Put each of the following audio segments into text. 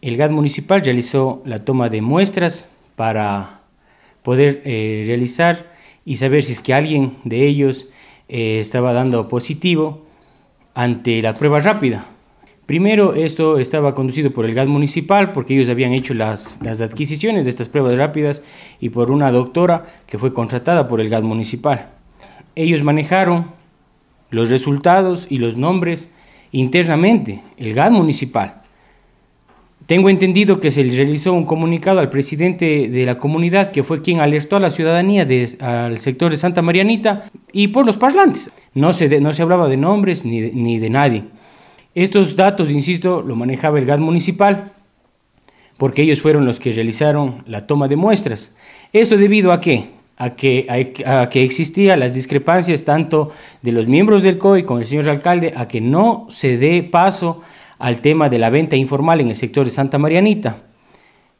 el GAD municipal realizó la toma de muestras para poder eh, realizar y saber si es que alguien de ellos eh, estaba dando positivo ante la prueba rápida. Primero, esto estaba conducido por el GAD municipal porque ellos habían hecho las, las adquisiciones de estas pruebas rápidas y por una doctora que fue contratada por el GAD municipal. Ellos manejaron los resultados y los nombres internamente, el GAD municipal. Tengo entendido que se realizó un comunicado al presidente de la comunidad, que fue quien alertó a la ciudadanía del sector de Santa Marianita y por los parlantes. No se, no se hablaba de nombres ni de, nadie. Estos datos, insisto, lo manejaba el GAD municipal, porque ellos fueron los que realizaron la toma de muestras. ¿Esto debido a qué? A que, que existían las discrepancias tanto de los miembros del COI e con el señor alcalde a que no se dé paso al tema de la venta informal en el sector de Santa Marianita.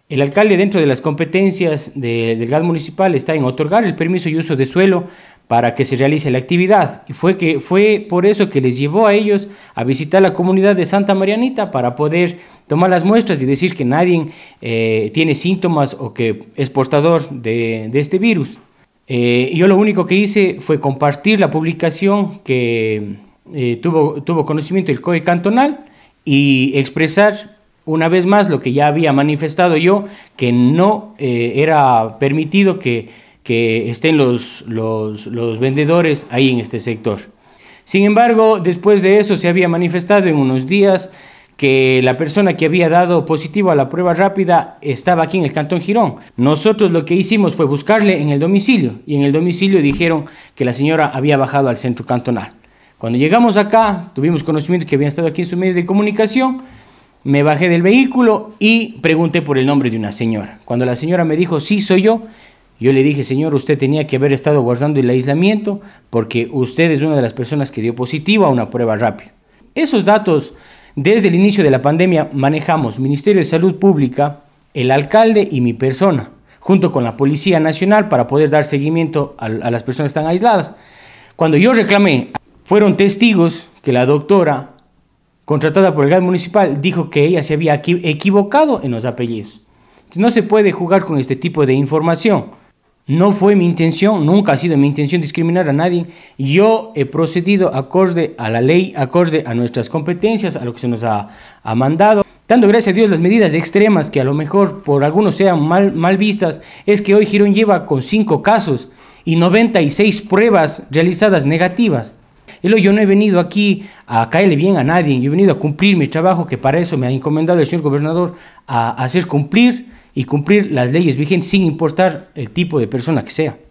El alcalde, dentro de las competencias del GAD municipal, está en otorgar el permiso y uso de suelo para que se realice la actividad. Y fue, que, fue por eso que les llevó a ellos a visitar la comunidad de Santa Marianita para poder tomar las muestras y decir que nadie eh, tiene síntomas o que es portador de, este virus. Eh, yo lo único que hice fue compartir la publicación que eh, tuvo, tuvo conocimiento el COE cantonal y expresar una vez más lo que ya había manifestado yo, que no eh, era permitido que, estén los, los, los vendedores ahí en este sector. Sin embargo, después de eso se había manifestado en unos días que la persona que había dado positivo a la prueba rápida estaba aquí en el Cantón Girón. Nosotros lo que hicimos fue buscarle en el domicilio y en el domicilio dijeron que la señora había bajado al centro cantonal. Cuando llegamos acá, tuvimos conocimiento que habían estado aquí en su medio de comunicación, me bajé del vehículo y pregunté por el nombre de una señora. Cuando la señora me dijo, sí, soy yo, yo le dije, señor, usted tenía que haber estado guardando el aislamiento porque usted es una de las personas que dio positiva a una prueba rápida. Esos datos, desde el inicio de la pandemia, manejamos Ministerio de Salud Pública, el alcalde y mi persona, junto con la Policía Nacional para poder dar seguimiento a, a las personas que están aisladas. Cuando yo reclamé fueron testigos que la doctora, contratada por el GAD municipal, dijo que ella se había equivocado en los apellidos. no se puede jugar con este tipo de información. No fue mi intención, nunca ha sido mi intención discriminar a nadie. Yo he procedido acorde a la ley, acorde a nuestras competencias, a lo que se nos ha, mandado. Dando gracias a Dios las medidas extremas que a lo mejor por algunos sean mal, mal vistas, es que hoy Girón lleva con 5 casos y 96 pruebas realizadas negativas yo no he venido aquí a caerle bien a nadie, yo he venido a cumplir mi trabajo, que para eso me ha encomendado el señor gobernador, a hacer cumplir y cumplir las leyes vigentes sin importar el tipo de persona que sea.